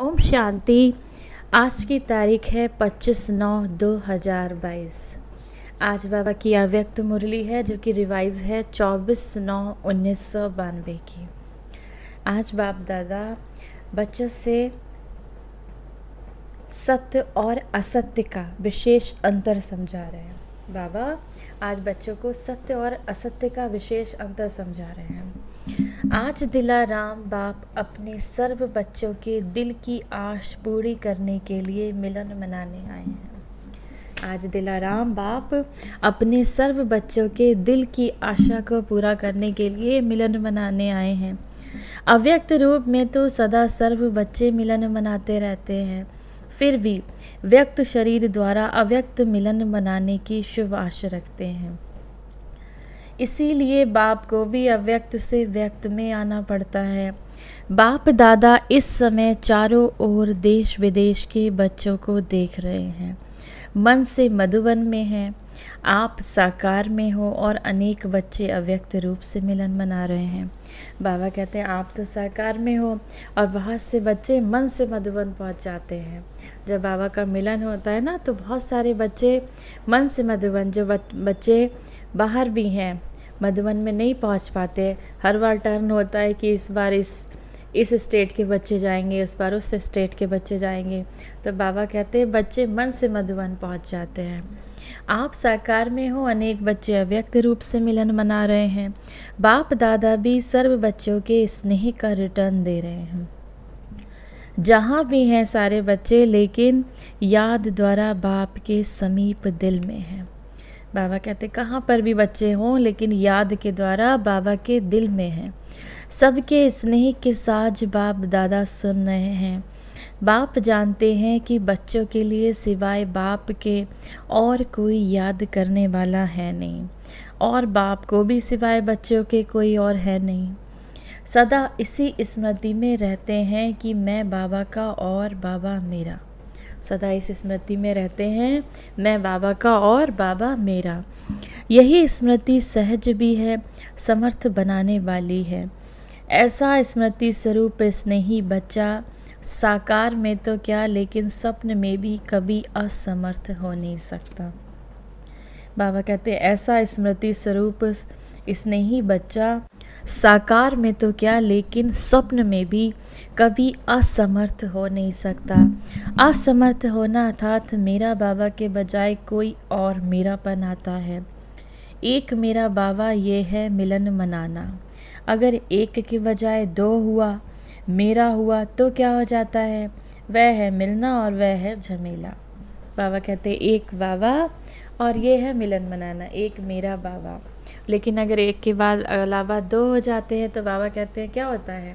ओम शांति आज की तारीख है 25 नौ 2022 आज बाबा की अव्यक्त मुरली है जो कि रिवाइज है 24 नौ उन्नीस सौ बानवे की आज बाप दादा बच्चों से सत्य और असत्य का विशेष अंतर समझा रहे हैं बाबा आज बच्चों को सत्य और असत्य का विशेष अंतर समझा रहे हैं आज दिलाराम बाप अपने सर्व बच्चों के दिल की आश पूरी करने के लिए मिलन मनाने आए हैं आज दिलाराम बाप अपने सर्व बच्चों के दिल की आशा को पूरा करने के लिए मिलन मनाने आए हैं अव्यक्त रूप में तो सदा सर्व बच्चे मिलन मनाते रहते हैं फिर भी व्यक्त शरीर द्वारा अव्यक्त मिलन मनाने की शुभ आशा रखते हैं इसीलिए बाप को भी अव्यक्त से व्यक्त में आना पड़ता है बाप दादा इस समय चारों ओर देश विदेश के बच्चों को देख रहे हैं मन से मधुबन में हैं आप साकार में हो और अनेक बच्चे अव्यक्त रूप से मिलन मना रहे हैं बाबा कहते हैं आप तो साकार में हो और बहुत से बच्चे मन से मधुबन पहुंच जाते हैं जब बाबा का मिलन होता है ना तो बहुत सारे बच्चे मन से मधुबन जो बच्चे बाहर भी हैं मधुबन में नहीं पहुंच पाते हर बार टर्न होता है कि इस बार इस इस स्टेट के बच्चे जाएंगे इस बार उस स्टेट के बच्चे जाएंगे तो बाबा कहते हैं बच्चे मन से मधुबन पहुंच जाते हैं आप साकार में हो अनेक बच्चे अव्यक्त रूप से मिलन मना रहे हैं बाप दादा भी सर्व बच्चों के स्नेह का रिटर्न दे रहे हैं जहाँ भी हैं सारे बच्चे लेकिन याद द्वारा बाप के समीप दिल में हैं बाबा कहते कहाँ पर भी बच्चे हों लेकिन याद के द्वारा बाबा के दिल में हैं सबके स्नेह के साज बाप दादा सुन रहे हैं बाप जानते हैं कि बच्चों के लिए सिवाय बाप के और कोई याद करने वाला है नहीं और बाप को भी सिवाय बच्चों के कोई और है नहीं सदा इसी स्मृति में रहते हैं कि मैं बाबा का और बाबा मेरा सदा इस स्मृति में रहते हैं मैं बाबा का और बाबा मेरा यही स्मृति सहज भी है समर्थ बनाने वाली है ऐसा स्मृति स्वरूप स्नेही बच्चा साकार में तो क्या लेकिन स्वप्न में भी कभी असमर्थ हो नहीं सकता बाबा कहते हैं ऐसा स्मृति स्वरूप स्नेही बच्चा साकार में तो क्या लेकिन स्वप्न में भी कभी असमर्थ हो नहीं सकता असमर्थ होना अर्थात मेरा बाबा के बजाय कोई और मेरापन आता है एक मेरा बाबा ये है मिलन मनाना अगर एक के बजाय दो हुआ मेरा हुआ तो क्या हो जाता है वह है मिलना और वह है झमेला बाबा कहते एक बाबा और ये है मिलन मनाना एक मेरा बाबा लेकिन अगर एक के बाद अलावा दो हो जाते हैं तो बाबा कहते हैं क्या होता है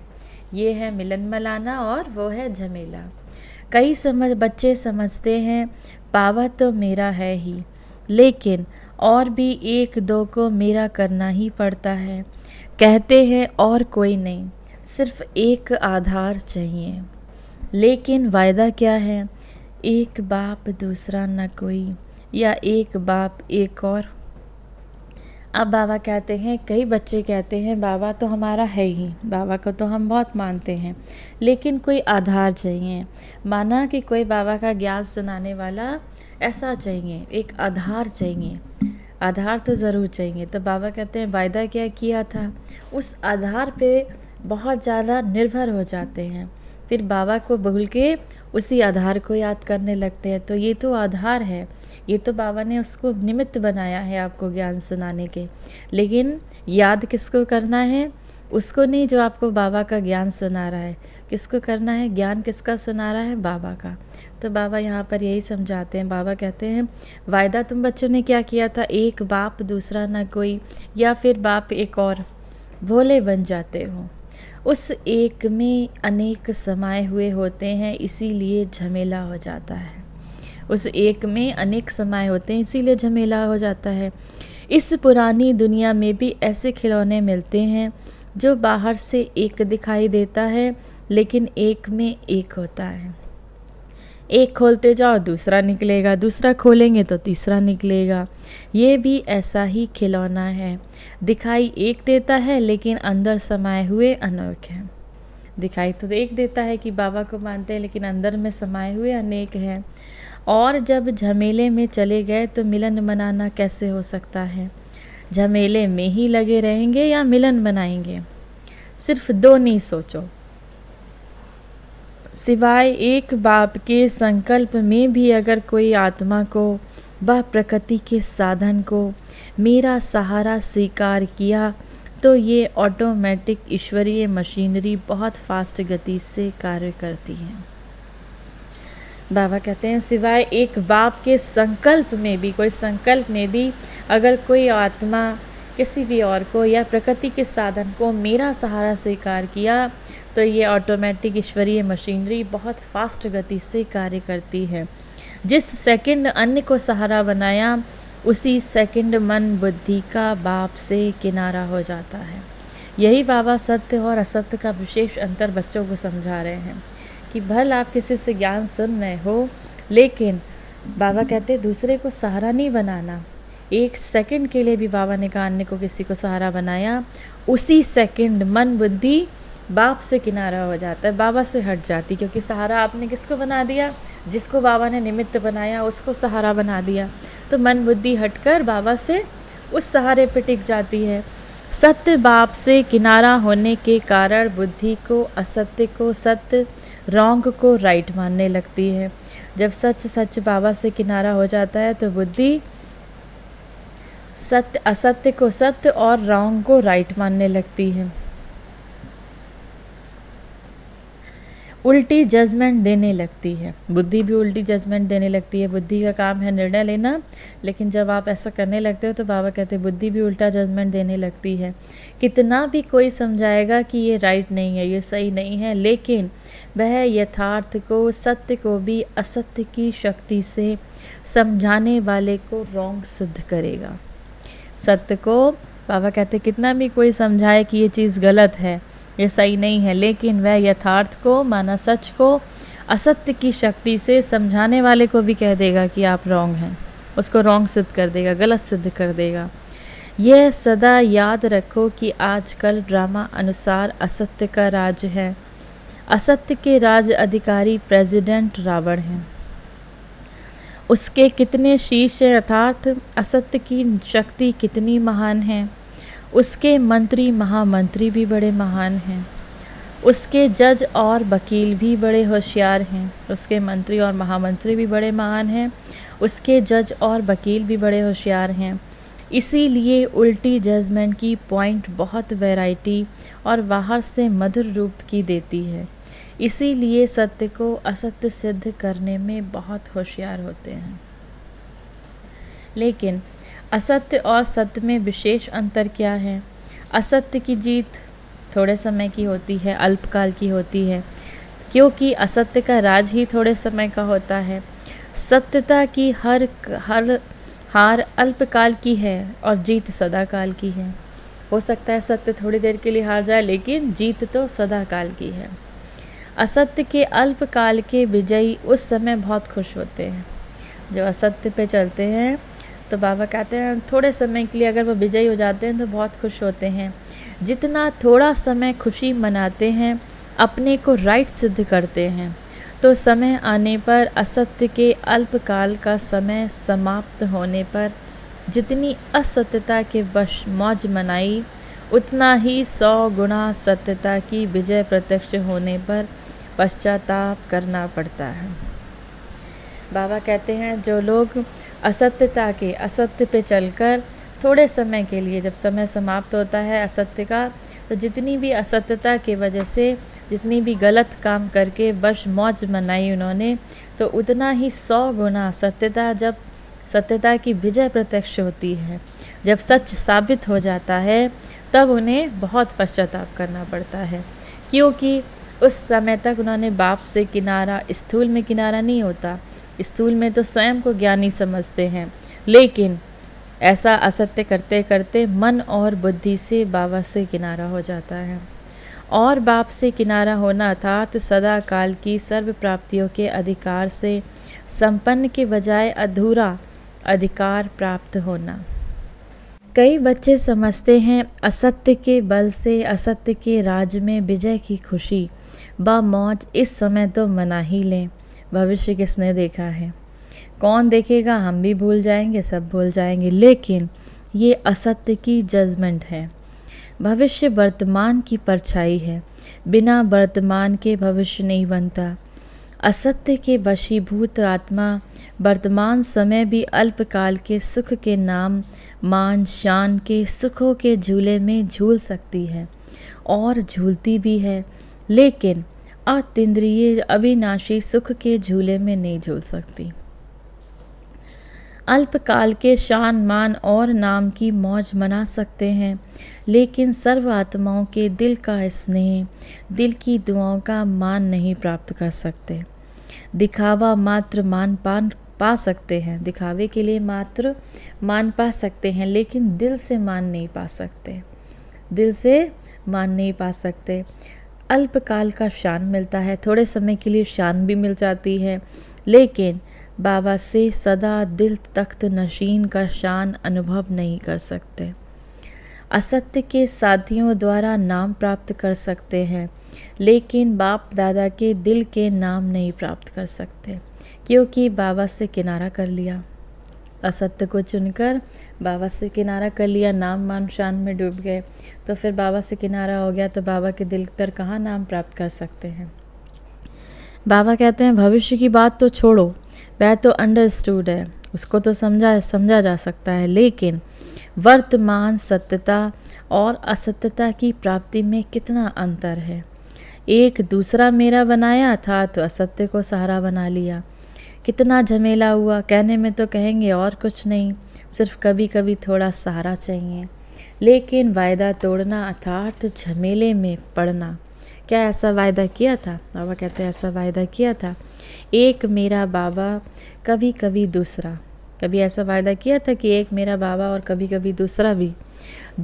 ये है मिलन मलाना और वो है झमेला कई समझ बच्चे समझते हैं बाबा तो मेरा है ही लेकिन और भी एक दो को मेरा करना ही पड़ता है कहते हैं और कोई नहीं सिर्फ एक आधार चाहिए लेकिन वायदा क्या है एक बाप दूसरा न कोई या एक बाप एक और अब बाबा कहते हैं कई बच्चे कहते हैं बाबा तो हमारा है ही बाबा को तो हम बहुत मानते हैं लेकिन कोई आधार चाहिए माना कि कोई बाबा का ज्ञान सुनाने वाला ऐसा चाहिए एक आधार चाहिए आधार तो ज़रूर चाहिए तो बाबा कहते हैं वायदा क्या किया था उस आधार पे बहुत ज़्यादा निर्भर हो जाते हैं फिर बाबा को भूल के उसी आधार को याद करने लगते हैं तो ये तो आधार है ये तो बाबा ने उसको निमित्त बनाया है आपको ज्ञान सुनाने के लेकिन याद किसको करना है उसको नहीं जो आपको बाबा का ज्ञान सुना रहा है किसको करना है ज्ञान किसका सुना रहा है बाबा का तो बाबा यहाँ पर यही समझाते हैं बाबा कहते हैं वायदा तुम बच्चों ने क्या किया था एक बाप दूसरा ना कोई या फिर बाप एक और भोले बन जाते हो उस एक में अनेक समाये हुए होते हैं इसीलिए झमेला हो जाता है उस एक में अनेक समाये होते हैं इसीलिए झमेला हो जाता है इस पुरानी दुनिया में भी ऐसे खिलौने मिलते हैं जो बाहर से एक दिखाई देता है लेकिन एक में एक होता है एक खोलते जाओ दूसरा निकलेगा दूसरा खोलेंगे तो तीसरा निकलेगा ये भी ऐसा ही खिलौना है दिखाई एक देता है लेकिन अंदर समाये हुए अनेक हैं दिखाई तो एक देता है कि बाबा को मानते हैं लेकिन अंदर में समाये हुए अनेक हैं और जब झमेले में चले गए तो मिलन मनाना कैसे हो सकता है झमेले में ही लगे रहेंगे या मिलन बनाएंगे सिर्फ दो नहीं सोचो सिवाय एक बाप के संकल्प में भी अगर कोई आत्मा को व प्रकृति के साधन को मेरा सहारा स्वीकार किया तो ये ऑटोमेटिक ईश्वरीय मशीनरी बहुत फास्ट गति से कार्य करती है बाबा कहते हैं सिवाय एक बाप के संकल्प में भी कोई संकल्प में भी अगर कोई आत्मा किसी भी और को या प्रकृति के साधन को मेरा सहारा स्वीकार किया तो ये ऑटोमेटिक ईश्वरीय मशीनरी बहुत फास्ट गति से कार्य करती है जिस सेकंड अन्य को सहारा बनाया उसी सेकंड मन बुद्धि का बाप से किनारा हो जाता है यही बाबा सत्य और असत्य का विशेष अंतर बच्चों को समझा रहे हैं कि भल आप किसी से ज्ञान सुन रहे हो लेकिन बाबा कहते दूसरे को सहारा नहीं बनाना एक सेकंड के लिए भी बाबा ने कान ने को किसी को सहारा बनाया उसी सेकंड मन बुद्धि बाप से किनारा हो जाता है बाबा से हट जाती क्योंकि सहारा आपने किसको बना दिया जिसको बाबा ने निमित्त बनाया उसको सहारा बना दिया तो मन बुद्धि हटकर बाबा से उस सहारे पर टिक जाती है सत्य बाप से किनारा होने के कारण बुद्धि को असत्य को सत्य रॉन्ग को राइट मानने लगती है जब सच सच बाबा से किनारा हो जाता है तो बुद्धि सत्य असत्य को सत्य और रॉन्ग को राइट मानने लगती है उल्टी जजमेंट देने लगती है बुद्धि भी उल्टी जजमेंट देने लगती है बुद्धि का काम है निर्णय लेना लेकिन जब आप ऐसा करने लगते हो तो बाबा कहते हैं बुद्धि भी उल्टा जजमेंट देने लगती है कितना भी कोई समझाएगा कि ये राइट नहीं है ये सही नहीं है लेकिन वह यथार्थ को सत्य को भी असत्य की शक्ति से समझाने वाले को रॉन्ग सिद्ध करेगा सत्य को बाबा कहते कितना भी कोई समझाए कि ये चीज़ गलत है ये सही नहीं है लेकिन वह यथार्थ को माना सच को असत्य की शक्ति से समझाने वाले को भी कह देगा कि आप रॉन्ग हैं उसको रॉन्ग सिद्ध कर देगा गलत सिद्ध कर देगा यह सदा याद रखो कि आजकल ड्रामा अनुसार असत्य का राज है असत्य के राज अधिकारी प्रेसिडेंट रावण हैं उसके कितने शीश हैं अर्थात असत्य की शक्ति कितनी महान है उसके मंत्री महामंत्री भी बड़े महान हैं उसके जज और वकील भी बड़े होशियार हैं उसके मंत्री और महामंत्री भी बड़े महान हैं उसके जज और वकील भी बड़े होशियार हैं इसीलिए उल्टी जजमेंट की पॉइंट बहुत वैरायटी और बाहर से मधुर रूप की देती है इसीलिए सत्य को असत्य सिद्ध करने में बहुत होशियार होते हैं लेकिन असत्य और सत्य में विशेष अंतर क्या है असत्य की जीत थोड़े समय की होती है अल्पकाल की होती है क्योंकि असत्य का राज ही थोड़े समय का होता है सत्यता की हर हर हार अल्पकाल की है और जीत सदाकाल की है हो सकता है सत्य थोड़ी देर के लिए हार जाए लेकिन जीत तो सदा काल की है असत्य के अल्पकाल के विजयी उस समय बहुत खुश होते हैं जो असत्य पे चलते हैं तो बाबा कहते हैं थोड़े समय के लिए अगर वो विजयी हो जाते हैं तो बहुत खुश होते हैं जितना थोड़ा समय खुशी मनाते हैं अपने को राइट सिद्ध करते हैं तो समय आने पर असत्य के अल्पकाल का समय समाप्त होने पर जितनी असत्यता के वश मौज मनाई उतना ही सौ गुणा सत्यता की विजय प्रत्यक्ष होने पर पश्चाताप करना पड़ता है बाबा कहते हैं जो लोग असत्यता के असत्य पे चलकर थोड़े समय के लिए जब समय समाप्त होता है असत्य का तो जितनी भी असत्यता की वजह से जितनी भी गलत काम करके बस मौज मनाई उन्होंने तो उतना ही सौ गुना सत्यता जब सत्यता की विजय प्रत्यक्ष होती है जब सच साबित हो जाता है तब उन्हें बहुत पश्चाताप करना पड़ता है क्योंकि उस समय तक उन्होंने बाप से किनारा स्थूल में किनारा नहीं होता स्थूल में तो स्वयं को ज्ञानी समझते हैं लेकिन ऐसा असत्य करते करते मन और बुद्धि से बाबा से किनारा हो जाता है और बाप से किनारा होना अर्थात सदा काल की सर्व प्राप्तियों के अधिकार से संपन्न के बजाय अधूरा अधिकार प्राप्त होना कई बच्चे समझते हैं असत्य के बल से असत्य के राज में विजय की खुशी बा मौज इस समय तो मना ही लें भविष्य किसने देखा है कौन देखेगा हम भी भूल जाएंगे सब भूल जाएंगे लेकिन ये असत्य की जजमेंट है भविष्य वर्तमान की परछाई है बिना वर्तमान के भविष्य नहीं बनता असत्य के वशीभूत आत्मा वर्तमान समय भी अल्पकाल के सुख के नाम मान शान के सुखों के झूले में झूल सकती है और झूलती भी है लेकिन अतिद्रिय अविनाशी सुख के झूले में नहीं झूल सकती अल्पकाल के शान मान और नाम की मौज मना सकते हैं लेकिन सर्व आत्माओं के दिल का स्नेह दिल की दुआओं का मान नहीं प्राप्त कर सकते दिखावा मात्र मान पान पा सकते हैं दिखावे के लिए मात्र मान पा सकते हैं लेकिन दिल से मान नहीं पा सकते दिल से मान नहीं पा सकते अल्पकाल का शान मिलता है थोड़े समय के लिए शान भी मिल जाती है लेकिन बाबा से सदा दिल तख्त नशीन का शान अनुभव नहीं कर सकते असत्य के साथियों द्वारा नाम प्राप्त कर सकते हैं लेकिन बाप दादा के दिल के नाम नहीं प्राप्त कर सकते क्योंकि बाबा से किनारा कर लिया असत्य को चुनकर बाबा से किनारा कर लिया नाम मान शान में डूब गए तो फिर बाबा से किनारा हो गया तो बाबा के दिल पर कहाँ नाम प्राप्त कर सकते हैं बाबा कहते हैं भविष्य की बात तो छोड़ो वह तो अंडरस्टूड है उसको तो समझा समझा जा सकता है लेकिन वर्तमान सत्यता और असत्यता की प्राप्ति में कितना अंतर है एक दूसरा मेरा बनाया था तो असत्य को सहारा बना लिया कितना झमेला हुआ कहने में तो कहेंगे और कुछ नहीं सिर्फ कभी कभी थोड़ा सहारा चाहिए लेकिन वायदा तोड़ना अर्थात झमेले में पड़ना क्या ऐसा वायदा किया था बाबा कहते हैं ऐसा वायदा किया था एक मेरा बाबा कभी कभी दूसरा कभी ऐसा वायदा किया था कि एक मेरा बाबा और कभी कभी दूसरा भी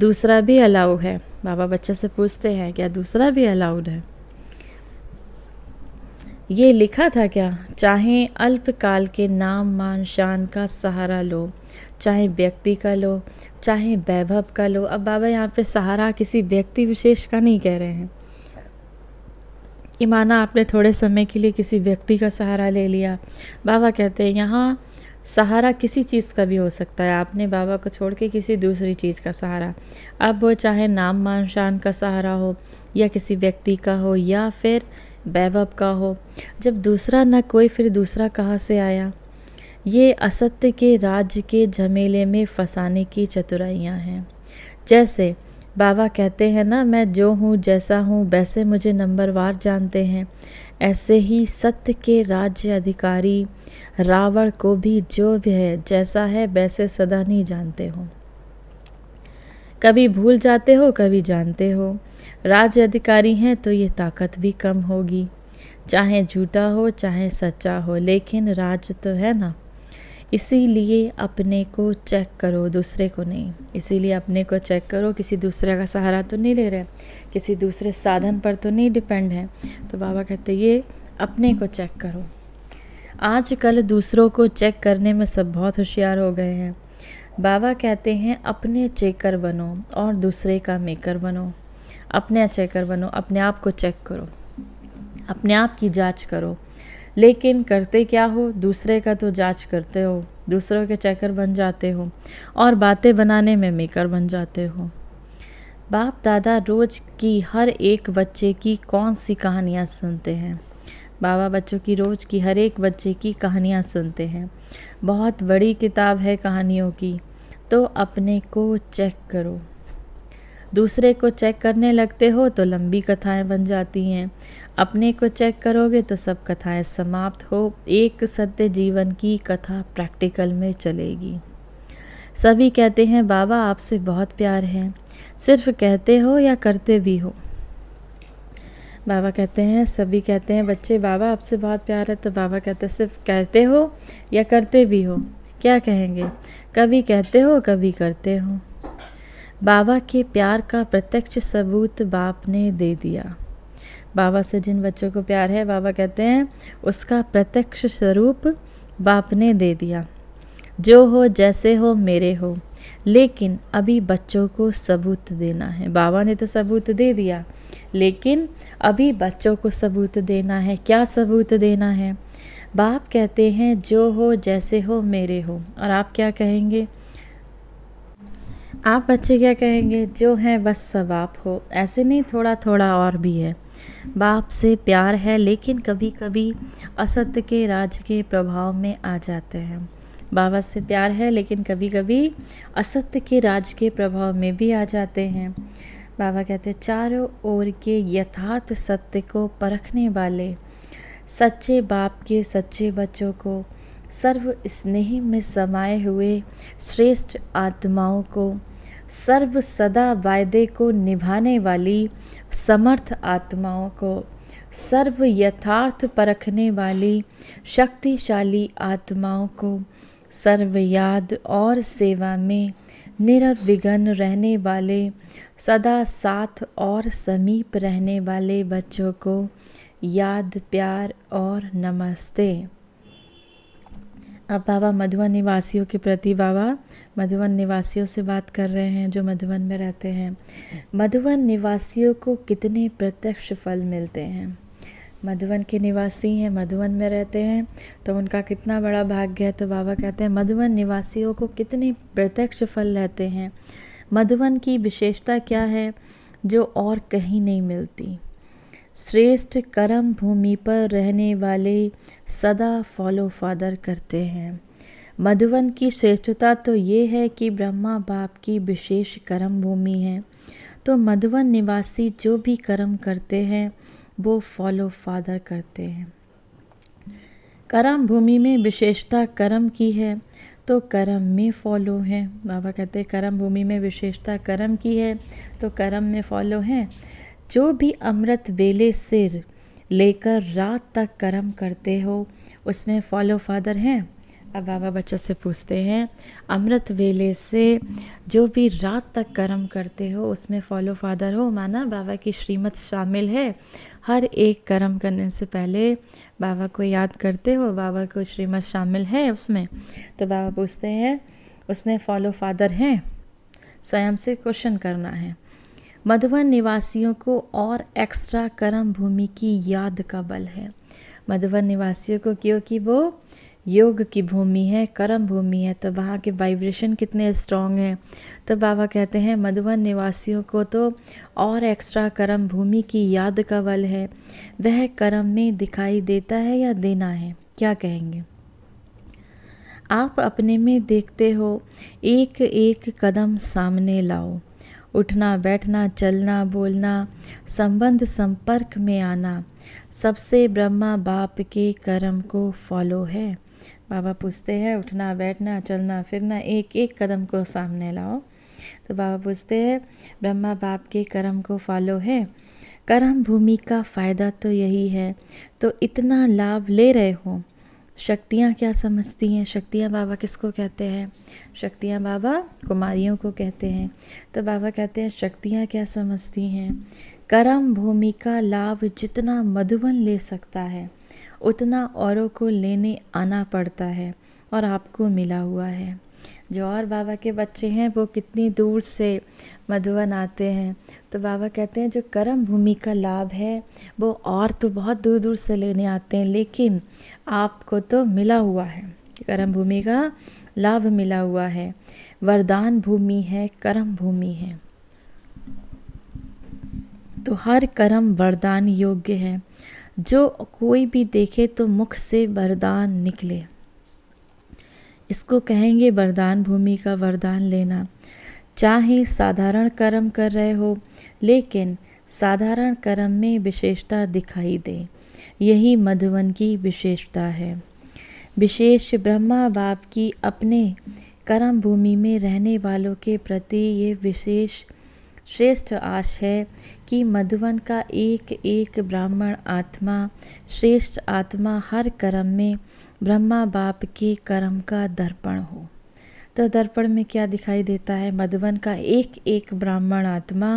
दूसरा भी अलाउ है बाबा बच्चों से पूछते हैं क्या दूसरा भी अलाउड है ये लिखा था क्या चाहे अल्पकाल के नाम मान शान का सहारा लो चाहे व्यक्ति का लो चाहे वैभव का लो अब बाबा यहाँ पे सहारा किसी व्यक्ति विशेष का नहीं कह रहे हैं कि माना आपने थोड़े समय के लिए किसी व्यक्ति का सहारा ले लिया बाबा कहते हैं यहाँ सहारा किसी चीज़ का भी हो सकता है आपने बाबा को छोड़ के किसी दूसरी चीज़ का सहारा अब वो चाहे नाम मान शान का सहारा हो या किसी व्यक्ति का हो या फिर बैबब का हो जब दूसरा न कोई फिर दूसरा कहाँ से आया ये असत्य के राज्य के झमेले में फंसाने की चतुराइयाँ हैं जैसे बाबा कहते हैं ना मैं जो हूँ जैसा हूँ वैसे मुझे नंबरवार जानते हैं ऐसे ही सत्य के राज्य अधिकारी रावण को भी जो भी है जैसा है वैसे सदा नहीं जानते हो कभी भूल जाते हो कभी जानते हो राज अधिकारी हैं तो ये ताकत भी कम होगी चाहे झूठा हो चाहे सच्चा हो लेकिन राज तो है ना इसीलिए अपने को चेक करो दूसरे को नहीं इसीलिए अपने को चेक करो किसी दूसरे का सहारा तो नहीं ले रहे किसी दूसरे साधन पर तो नहीं डिपेंड है तो बाबा कहते ये अपने को चेक करो आजकल दूसरों को चेक करने में सब बहुत होशियार हो गए हैं बाबा कहते हैं अपने चेकर बनो और दूसरे का मेकर बनो अपने चेकर बनो अपने आप को चेक करो अपने आप की जांच करो लेकिन करते क्या हो दूसरे का तो जांच करते हो दूसरों के चेकर बन जाते हो और बातें बनाने में मेकर बन जाते हो बाप दादा रोज़ की हर एक बच्चे की कौन सी कहानियाँ सुनते हैं बाबा बच्चों की रोज़ की हर एक बच्चे की कहानियाँ सुनते हैं बहुत बड़ी किताब है कहानियों की तो अपने को चेक करो दूसरे को चेक करने लगते हो तो लंबी कथाएं बन जाती हैं अपने को चेक करोगे तो सब कथाएं समाप्त हो एक सत्य जीवन की कथा प्रैक्टिकल में चलेगी सभी कहते हैं बाबा आपसे बहुत प्यार है सिर्फ कहते हो या करते भी हो बाबा कहते हैं सभी कहते हैं बच्चे बाबा आपसे बहुत प्यार है तो बाबा कहते हैं सिर्फ कहते हो या करते भी हो क्या कहेंगे कभी कहते हो कभी करते हो बाबा के प्यार का प्रत्यक्ष सबूत बाप ने दे दिया बाबा से जिन बच्चों को प्यार है बाबा कहते हैं उसका प्रत्यक्ष स्वरूप बाप ने दे दिया जो हो जैसे हो मेरे हो लेकिन अभी बच्चों को सबूत देना है बाबा ने तो सबूत दे दिया लेकिन अभी बच्चों को सबूत देना है क्या सबूत देना है बाप कहते हैं जो हो जैसे हो मेरे हो और आप क्या कहेंगे आप बच्चे क्या कहेंगे जो हैं बस सब आप हो ऐसे नहीं थोड़ा थोड़ा और भी है बाप से प्यार है लेकिन कभी कभी असत्य के राज के प्रभाव में आ जाते हैं बाबा से प्यार है लेकिन कभी कभी असत्य के राज के प्रभाव में भी आ जाते हैं बाबा कहते हैं चारों ओर के यथार्थ सत्य को परखने वाले सच्चे बाप के सच्चे बच्चों को सर्व स्नेह में समाये हुए श्रेष्ठ आत्माओं को सर्व सदा वायदे को निभाने वाली समर्थ आत्माओं को सर्व यथार्थ परखने वाली शक्तिशाली आत्माओं को सर्व याद और सेवा में निरविघ्न रहने वाले सदा साथ और समीप रहने वाले बच्चों को याद प्यार और नमस्ते अब बाबा मधुबन निवासियों के प्रति बाबा मधुबन निवासियों से बात कर रहे हैं जो मधुबन में रहते हैं मधुबन निवासियों को कितने प्रत्यक्ष फल मिलते हैं मधुबन के निवासी हैं मधुबन में रहते हैं तो उनका कितना बड़ा भाग्य है तो बाबा कहते हैं मधुबन निवासियों को कितने प्रत्यक्ष फल रहते हैं मधुबन की विशेषता क्या है जो और कहीं नहीं मिलती श्रेष्ठ कर्म भूमि पर रहने वाले सदा फॉलो फादर करते हैं मधुवन की श्रेष्ठता तो ये है कि ब्रह्मा बाप की विशेष कर्म भूमि है तो मधुवन निवासी जो भी कर्म करते हैं वो फॉलो फादर करते हैं कर्म भूमि में विशेषता कर्म की है तो कर्म में फॉलो है बाबा कहते हैं कर्म भूमि में विशेषता कर्म की है तो कर्म में फॉलो है जो भी अमृत वेले सिर लेकर रात तक कर्म करते हो उसमें फॉलो फादर हैं अब बाबा बच्चों से पूछते हैं अमृत वेले से जो भी रात तक कर्म करते हो उसमें फॉलो फादर हो माना बाबा की श्रीमत शामिल है हर एक कर्म करने से पहले बाबा को याद करते हो बाबा को श्रीमत शामिल है उसमें तो बाबा पूछते हैं उसमें फॉलो फादर हैं स्वयं से क्वेश्चन करना है मधुबन निवासियों को और एक्स्ट्रा कर्म भूमि की याद का बल है मधुबन निवासियों को क्योंकि वो योग की भूमि है कर्म भूमि है तो वहाँ के वाइब्रेशन कितने स्ट्रॉन्ग हैं तो बाबा कहते हैं मधुबन निवासियों को तो और एक्स्ट्रा कर्म भूमि की याद का बल है वह कर्म में दिखाई देता है या देना है क्या कहेंगे आप अपने में देखते हो एक एक कदम सामने लाओ उठना बैठना चलना बोलना संबंध संपर्क में आना सबसे ब्रह्मा बाप के कर्म को फॉलो है बाबा पूछते हैं उठना बैठना चलना फिरना एक एक कदम को सामने लाओ तो बाबा पूछते हैं ब्रह्मा बाप के कर्म को फॉलो है कर्म भूमि का फ़ायदा तो यही है तो इतना लाभ ले रहे हो शक्तियाँ क्या समझती हैं शक्तियाँ बाबा किसको कहते हैं शक्तियाँ बाबा कुमारियों को कहते हैं तो बाबा कहते हैं शक्तियाँ क्या समझती हैं कर्म भूमि का लाभ जितना मधुबन ले सकता है उतना औरों को लेने आना पड़ता है और आपको मिला हुआ है जो और बाबा के बच्चे हैं वो कितनी दूर से मधुबन आते हैं तो बाबा कहते हैं जो कर्म भूमि का लाभ है वो और तो बहुत दूर दूर से लेने आते हैं लेकिन आपको तो मिला हुआ है कर्म भूमि का लाभ मिला हुआ है वरदान भूमि है कर्म भूमि है तो हर कर्म वरदान योग्य है जो कोई भी देखे तो मुख से वरदान निकले इसको कहेंगे वरदान भूमि का वरदान लेना चाहे साधारण कर्म कर रहे हो लेकिन साधारण कर्म में विशेषता दिखाई दे यही मधुवन की विशेषता है विशेष ब्रह्मा बाप की अपने कर्म भूमि में रहने वालों के प्रति ये विशेष श्रेष्ठ आश है कि मधुवन का एक एक ब्राह्मण आत्मा श्रेष्ठ आत्मा हर कर्म में ब्रह्मा बाप के कर्म का दर्पण हो तो दर्पण में क्या दिखाई देता है मधुबन का एक एक ब्राह्मण आत्मा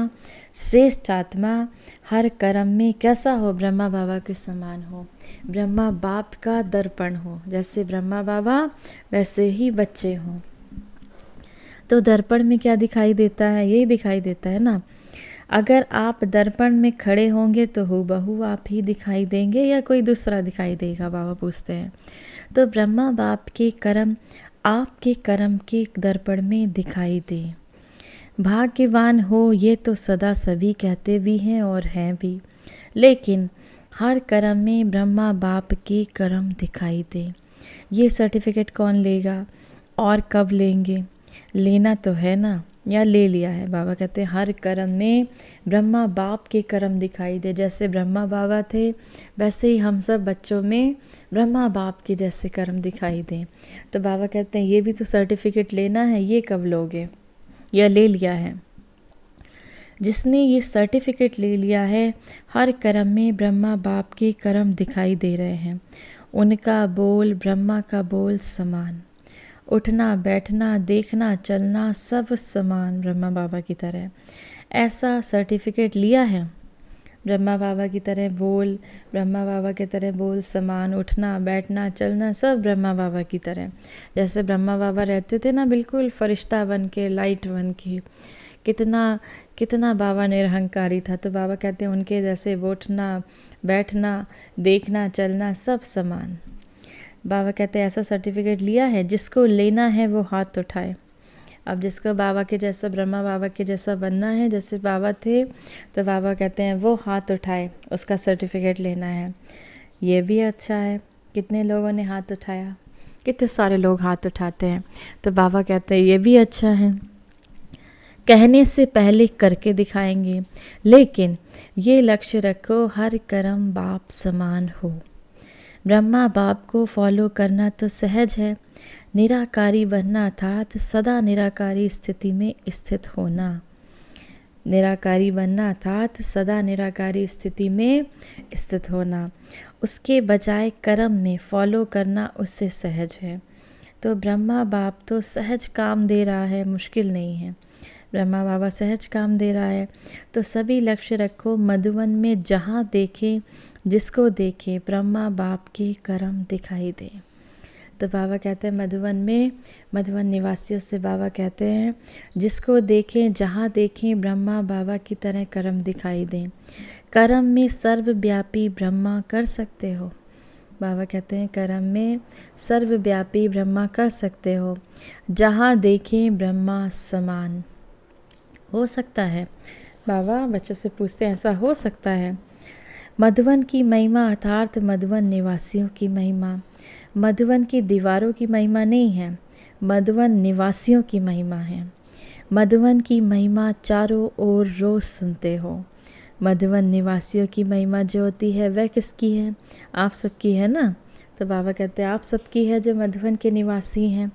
श्रेष्ठ आत्मा हर कर्म में कैसा हो ब्रह्मा बाबा के समान हो ब्रह्मा बाप का दर्पण हो जैसे ब्रह्मा बाबा वैसे ही बच्चे हों तो दर्पण में क्या दिखाई देता है यही दिखाई देता है ना अगर आप दर्पण में खड़े होंगे तो हो बहू आप ही दिखाई देंगे या कोई दूसरा दिखाई देगा बाबा पूछते हैं तो ब्रह्मा बाप के कर्म आपके कर्म के दर्पण में दिखाई दे भाग्यवान हो ये तो सदा सभी कहते भी हैं और हैं भी लेकिन हर कर्म में ब्रह्मा बाप के कर्म दिखाई दे ये सर्टिफिकेट कौन लेगा और कब लेंगे लेना तो है ना या ले लिया है बाबा कहते हैं हर कर्म में ब्रह्मा बाप के कर्म दिखाई दे जैसे ब्रह्मा बाबा थे वैसे ही हम सब बच्चों में ब्रह्मा बाप के जैसे कर्म दिखाई दें तो बाबा कहते हैं ये भी तो सर्टिफिकेट लेना है ये कब लोगे या ले लिया है जिसने ये सर्टिफिकेट ले लिया है हर कर्म में ब्रह्मा बाप के कर्म दिखाई दे रहे हैं उनका बोल ब्रह्मा का बोल समान उठना बैठना देखना चलना सब समान ब्रह्मा बाबा की तरह ऐसा सर्टिफिकेट लिया है ब्रह्मा बाबा की तरह बोल ब्रह्मा बाबा की तरह बोल समान उठना बैठना चलना सब ब्रह्मा बाबा की तरह जैसे ब्रह्मा बाबा रहते थे ना बिल्कुल फरिश्ता बन के लाइट बन के कितना कितना बाबा निरहंकारी था तो बाबा कहते हैं उनके जैसे उठना बैठना देखना चलना सब समान बाबा कहते हैं ऐसा सर्टिफिकेट लिया है जिसको लेना है वो हाथ उठाए अब जिसको बाबा के जैसा ब्रह्मा बाबा के जैसा बनना है जैसे बाबा थे तो बाबा कहते हैं वो हाथ उठाए उसका सर्टिफिकेट लेना है ये भी अच्छा है कितने लोगों ने हाथ उठाया कितने सारे लोग हाथ उठाते हैं तो बाबा कहते हैं ये भी अच्छा है कहने से पहले करके दिखाएंगे लेकिन ये लक्ष्य रखो हर कर्म बाप समान हो ब्रह्मा बाप को फॉलो करना तो सहज है निराकारी बनना अर्थात सदा निराकारी स्थिति में स्थित होना निराकारी बनना अर्थात सदा निराकारी स्थिति में स्थित होना उसके बजाय कर्म में फॉलो करना उससे सहज है तो ब्रह्मा बाप तो सहज काम दे रहा है मुश्किल नहीं है ब्रह्मा बाबा सहज काम दे रहा है तो सभी लक्ष्य रखो मधुवन में जहाँ देखें जिसको देखे ब्रह्मा बाप के कर्म दिखाई दे तो बाबा कहते हैं मधुबन में मधुबन निवासियों से बाबा कहते हैं जिसको देखें जहाँ देखें ब्रह्मा बाबा की तरह कर्म दिखाई दें कर्म में सर्वव्यापी ब्रह्मा कर सकते हो बाबा कहते हैं कर्म में सर्वव्यापी ब्रह्मा कर सकते हो जहाँ देखें ब्रह्मा समान हो सकता है बाबा बच्चों से पूछते हैं ऐसा हो सकता है मधुवन की महिमा अर्थार्थ मधुवन निवासियों की महिमा मधुवन की दीवारों की महिमा नहीं है मधुवन निवासियों की महिमा है मधुवन की महिमा चारों ओर रोज़ सुनते हो मधुवन निवासियों की महिमा जो होती है वह किसकी है आप सबकी है ना तो बाबा कहते हैं आप सबकी है जो मधुबन के निवासी हैं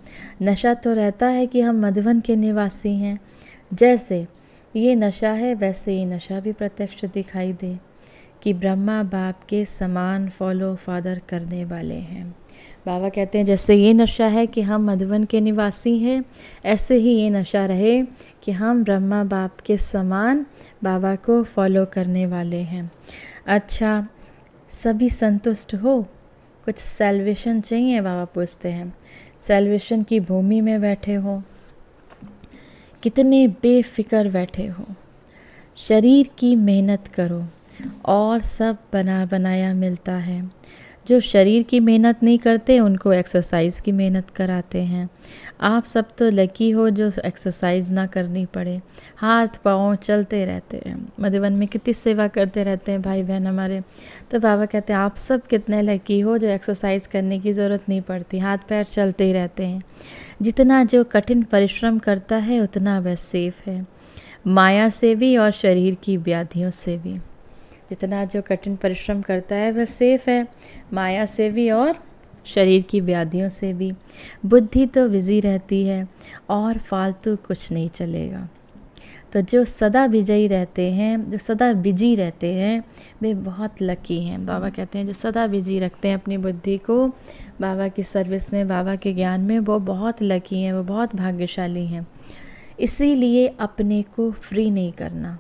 नशा तो रहता है कि हम मधुबन के निवासी हैं जैसे ये नशा है वैसे ये नशा भी प्रत्यक्ष दिखाई दे कि ब्रह्मा बाप के समान फॉलो फादर करने वाले हैं बाबा कहते हैं जैसे ये नशा है कि हम मधुबन के निवासी हैं ऐसे ही ये नशा रहे कि हम ब्रह्मा बाप के समान बाबा को फॉलो करने वाले हैं अच्छा सभी संतुष्ट हो कुछ सेल्वेशन चाहिए बाबा पूछते हैं सेल्वेशन की भूमि में बैठे हो कितने बेफिक्र बैठे हो शरीर की मेहनत करो और सब बना बनाया मिलता है जो शरीर की मेहनत नहीं करते उनको एक्सरसाइज की मेहनत कराते हैं आप सब तो लकी हो जो एक्सरसाइज ना करनी पड़े हाथ पाँव चलते रहते हैं मधुबन में कितनी सेवा करते रहते हैं भाई बहन हमारे तो बाबा कहते हैं आप सब कितने लकी हो जो एक्सरसाइज करने की ज़रूरत नहीं पड़ती हाथ पैर चलते ही रहते हैं जितना जो कठिन परिश्रम करता है उतना वह सेफ है माया से भी और शरीर की व्याधियों से भी जितना जो कठिन परिश्रम करता है वह सेफ है माया से भी और शरीर की व्याधियों से भी बुद्धि तो बिज़ी रहती है और फालतू कुछ नहीं चलेगा तो जो सदा विजयी रहते हैं जो सदा बिजी रहते हैं वे बहुत लकी हैं बाबा कहते हैं जो सदा बिजी रखते हैं अपनी बुद्धि को बाबा की सर्विस में बाबा के ज्ञान में वो बहुत लकी हैं वो बहुत भाग्यशाली हैं इसीलिए अपने को फ्री नहीं करना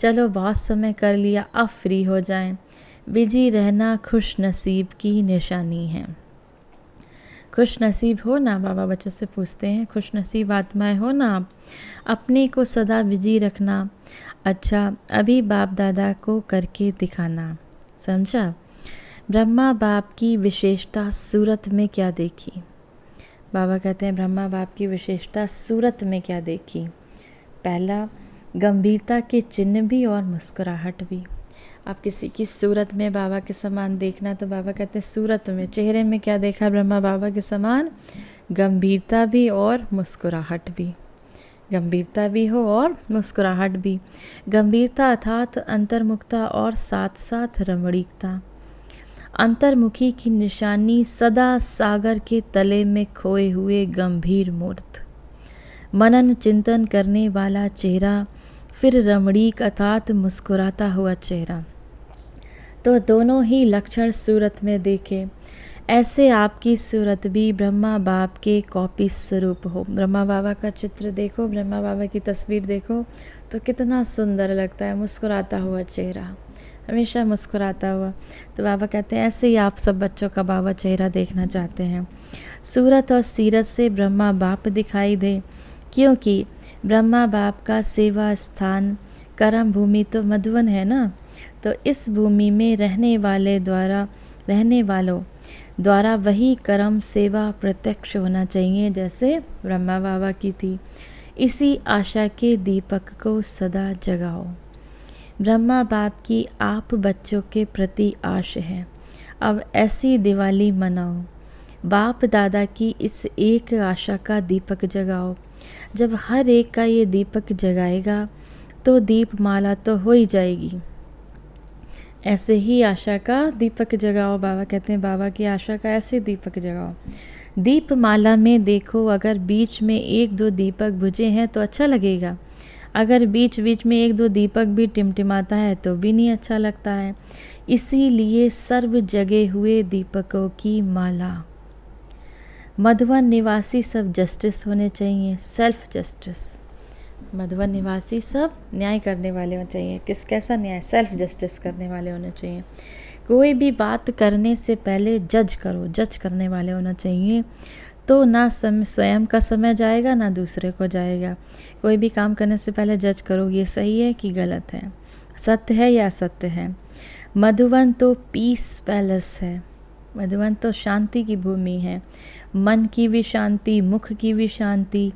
चलो बहुत समय कर लिया अब फ्री हो जाए बिजी रहना खुश नसीब की निशानी है खुश नसीब हो ना बाबा बच्चों से पूछते हैं खुश नसीब आत्माएं हो ना आप अपने को सदा बिजी रखना अच्छा अभी बाप दादा को करके दिखाना समझा ब्रह्मा बाप की विशेषता सूरत में क्या देखी बाबा कहते हैं ब्रह्मा बाप की विशेषता सूरत में क्या देखी पहला गंभीरता के चिन्ह भी और मुस्कुराहट भी आप किसी की सूरत में बाबा के समान देखना तो बाबा कहते हैं सूरत में चेहरे में क्या देखा ब्रह्मा बाबा के समान गंभीरता भी और मुस्कुराहट भी गंभीरता भी हो और मुस्कुराहट भी गंभीरता अर्थात अंतर्मुखता और साथ साथ रमणीकता अंतर्मुखी की निशानी सदा सागर के तले में खोए हुए गंभीर मूर्त मनन चिंतन करने वाला चेहरा फिर रमणीक अर्थात मुस्कुराता हुआ चेहरा तो दोनों ही लक्षण सूरत में देखे ऐसे आपकी सूरत भी ब्रह्मा बाप के कॉपी स्वरूप हो ब्रह्मा बाबा का चित्र देखो ब्रह्मा बाबा की तस्वीर देखो तो कितना सुंदर लगता है मुस्कुराता हुआ चेहरा हमेशा मुस्कुराता हुआ तो बाबा कहते हैं ऐसे ही आप सब बच्चों का बाबा चेहरा देखना चाहते हैं सूरत और सीरत से ब्रह्मा बाप दिखाई दे क्योंकि ब्रह्मा बाप का सेवा स्थान कर्म भूमि तो मधुबन है ना तो इस भूमि में रहने वाले द्वारा रहने वालों द्वारा वही कर्म सेवा प्रत्यक्ष होना चाहिए जैसे ब्रह्मा बाबा की थी इसी आशा के दीपक को सदा जगाओ ब्रह्मा बाप की आप बच्चों के प्रति आश है अब ऐसी दिवाली मनाओ बाप दादा की इस एक आशा का दीपक जगाओ जब हर एक का ये दीपक जगाएगा तो दीप माला तो हो ही जाएगी ऐसे ही आशा का दीपक जगाओ बाबा कहते हैं बाबा की आशा का ऐसे दीपक जगाओ दीप माला में देखो अगर बीच में एक दो दीपक बुझे हैं तो अच्छा लगेगा अगर बीच बीच में एक दो दीपक भी टिमटिमाता है तो भी नहीं अच्छा लगता है इसीलिए सर्व जगे हुए दीपकों की माला मधुबन निवासी सब जस्टिस होने चाहिए सेल्फ जस्टिस मधुबन निवासी सब न्याय करने वाले होने चाहिए किस कैसा न्याय सेल्फ जस्टिस करने वाले होने चाहिए कोई भी बात करने से पहले जज करो जज करने वाले होना चाहिए तो ना समय स्वयं का समय जाएगा ना दूसरे को जाएगा कोई भी काम करने से पहले जज करो ये सही है कि गलत है सत्य है या असत्य है मधुबन तो पीस पैलेस है मधुबन तो शांति की भूमि है मन की भी शांति मुख की भी शांति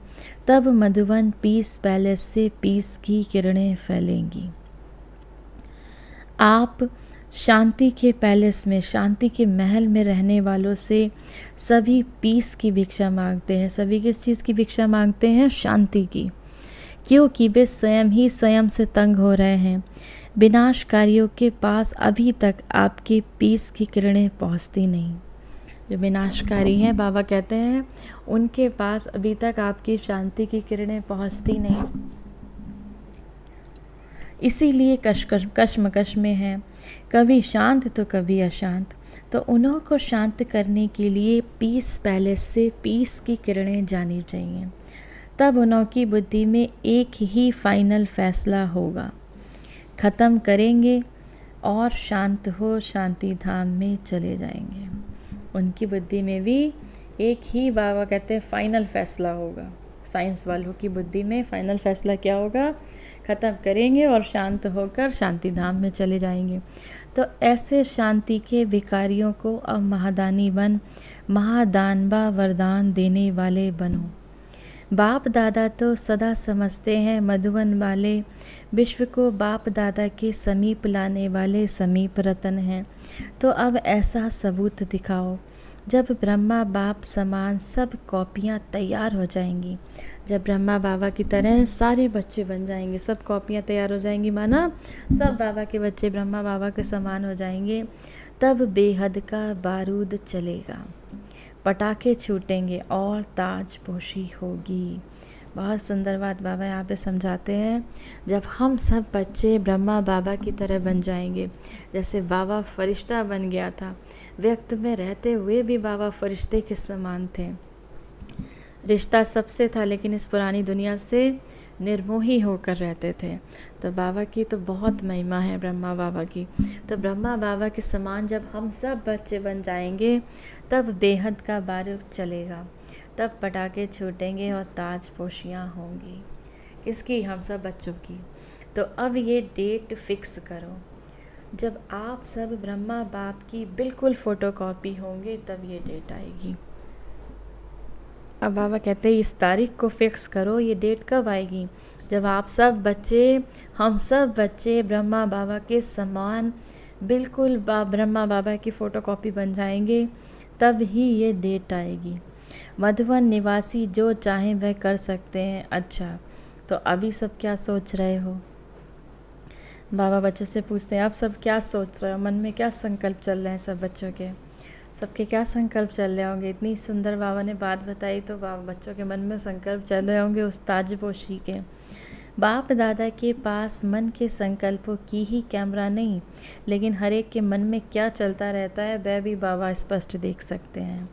तब मधुबन पीस पैलेस से पीस की किरणें फैलेंगी आप शांति के पैलेस में शांति के महल में रहने वालों से सभी पीस की भिक्षा मांगते हैं सभी किस चीज़ की भिक्षा मांगते हैं शांति की क्योंकि वे स्वयं ही स्वयं से तंग हो रहे हैं विनाशकारियों के पास अभी तक आपके पीस की किरणें पहुंचती नहीं जो विनाशकारी हैं बाबा कहते हैं उनके पास अभी तक आपकी शांति की किरणें पहुंचती नहीं इसीलिए कशकश कश्म में है कभी शांत तो कभी अशांत तो उन्हों को शांत करने के लिए पीस पैलेस से पीस की किरणें जानी चाहिए तब उन्हों की बुद्धि में एक ही फाइनल फैसला होगा ख़त्म करेंगे और शांत हो शांति धाम में चले जाएंगे उनकी बुद्धि में भी एक ही वाह कहते हैं फाइनल फैसला होगा साइंस वालों की बुद्धि में फाइनल फैसला क्या होगा ख़त्म करेंगे और शांत होकर शांति धाम में चले जाएंगे तो ऐसे शांति के भिकारियों को अब महादानी बन महादानबा वरदान देने वाले बनो बाप दादा तो सदा समझते हैं मधुबन वाले विश्व को बाप दादा के समीप लाने वाले समीप रतन हैं तो अब ऐसा सबूत दिखाओ जब ब्रह्मा बाप समान सब कॉपियाँ तैयार हो जाएंगी जब ब्रह्मा बाबा की तरह सारे बच्चे बन जाएंगे सब कॉपियाँ तैयार हो जाएंगी माना सब बाबा के बच्चे ब्रह्मा बाबा के समान हो जाएंगे तब बेहद का बारूद चलेगा पटाखे छूटेंगे और ताजपोशी होगी बहुत सुंदर बात बाबा यहाँ पे समझाते हैं जब हम सब बच्चे ब्रह्मा बाबा की तरह बन जाएंगे जैसे बाबा फरिश्ता बन गया था व्यक्त में रहते हुए भी बाबा फरिश्ते के समान थे रिश्ता सबसे था लेकिन इस पुरानी दुनिया से निर्मोही होकर रहते थे तो बाबा की तो बहुत महिमा है ब्रह्मा बाबा की तो ब्रह्मा बाबा के समान जब हम सब बच्चे बन जाएंगे तब बेहद का बार चलेगा तब पटाखे छूटेंगे और ताज पोशियाँ होंगी किसकी हम सब बच्चों की तो अब ये डेट फिक्स करो जब आप सब ब्रह्मा बाप की बिल्कुल फ़ोटोकॉपी होंगे तब ये डेट आएगी अब बाबा कहते हैं इस तारीख को फिक्स करो ये डेट कब आएगी जब आप सब बच्चे हम सब बच्चे ब्रह्मा बाबा के समान बिल्कुल बा ब्रह्मा बाबा की फ़ोटोकॉपी बन जाएंगे तब ही ये डेट आएगी मधुबन निवासी जो चाहें वह कर सकते हैं अच्छा तो अभी सब क्या सोच रहे हो बाबा बच्चों से पूछते हैं आप सब क्या सोच रहे हो मन में क्या संकल्प चल रहे हैं सब बच्चों के सबके क्या संकल्प चल रहे होंगे इतनी सुंदर बाबा ने बात बताई तो बाबा बच्चों के मन में संकल्प चल रहे होंगे उस ताजपोशी के बाप दादा के पास मन के संकल्पों की ही कैमरा नहीं लेकिन हर एक के मन में क्या चलता रहता है वह भी बाबा स्पष्ट देख सकते हैं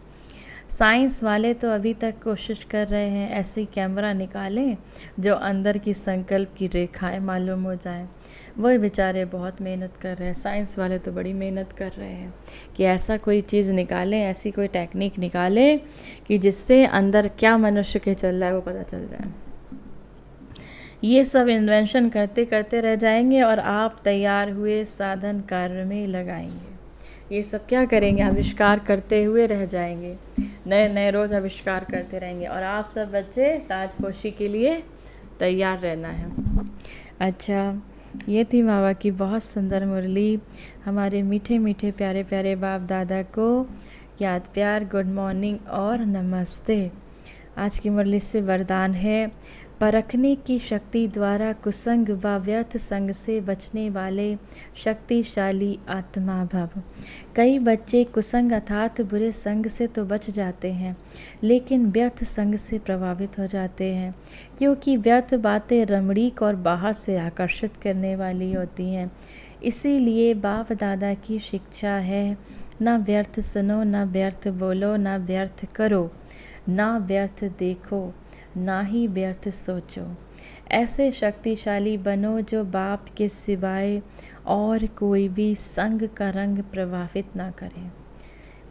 साइंस वाले तो अभी तक कोशिश कर रहे हैं ऐसे कैमरा निकालें जो अंदर की संकल्प की रेखाएं मालूम हो जाए वही बेचारे बहुत मेहनत कर रहे हैं साइंस वाले तो बड़ी मेहनत कर रहे हैं कि ऐसा कोई चीज़ निकालें ऐसी कोई टेक्निक निकालें कि जिससे अंदर क्या मनुष्य के चल रहा है वो पता चल जाए ये सब इन्वेंशन करते करते रह जाएंगे और आप तैयार हुए साधन कार्य में लगाएंगे ये सब क्या करेंगे आविष्कार करते हुए रह जाएंगे नए नए रोज़ आविष्कार करते रहेंगे और आप सब बच्चे ताजपोशी के लिए तैयार रहना है अच्छा ये थी बाबा की बहुत सुंदर मुरली हमारे मीठे मीठे प्यारे प्यारे बाप दादा को याद प्यार गुड मॉर्निंग और नमस्ते आज की मुरली से वरदान है परखने की शक्ति द्वारा कुसंग व व्यर्थ संग से बचने वाले शक्तिशाली आत्मा भव कई बच्चे कुसंग अर्थात बुरे संग से तो बच जाते हैं लेकिन व्यर्थ संग से प्रभावित हो जाते हैं क्योंकि व्यर्थ बातें रमणीक और बाहर से आकर्षित करने वाली होती हैं इसीलिए बाप दादा की शिक्षा है ना व्यर्थ सुनो ना व्यर्थ बोलो ना व्यर्थ करो ना व्यर्थ देखो ना ही व्यर्थ सोचो ऐसे शक्तिशाली बनो जो बाप के सिवाय और कोई भी संग का रंग प्रभावित ना करे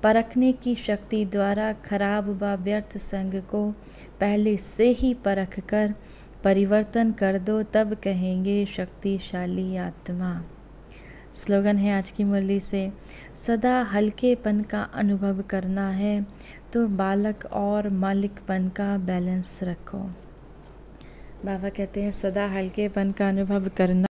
परखने की शक्ति द्वारा खराब व व्यर्थ संग को पहले से ही परख कर परिवर्तन कर दो तब कहेंगे शक्तिशाली आत्मा स्लोगन है आज की मुरली से सदा हल्केपन का अनुभव करना है तो बालक और मालिकपन का बैलेंस रखो बाबा कहते हैं सदा हल्केपन का अनुभव करना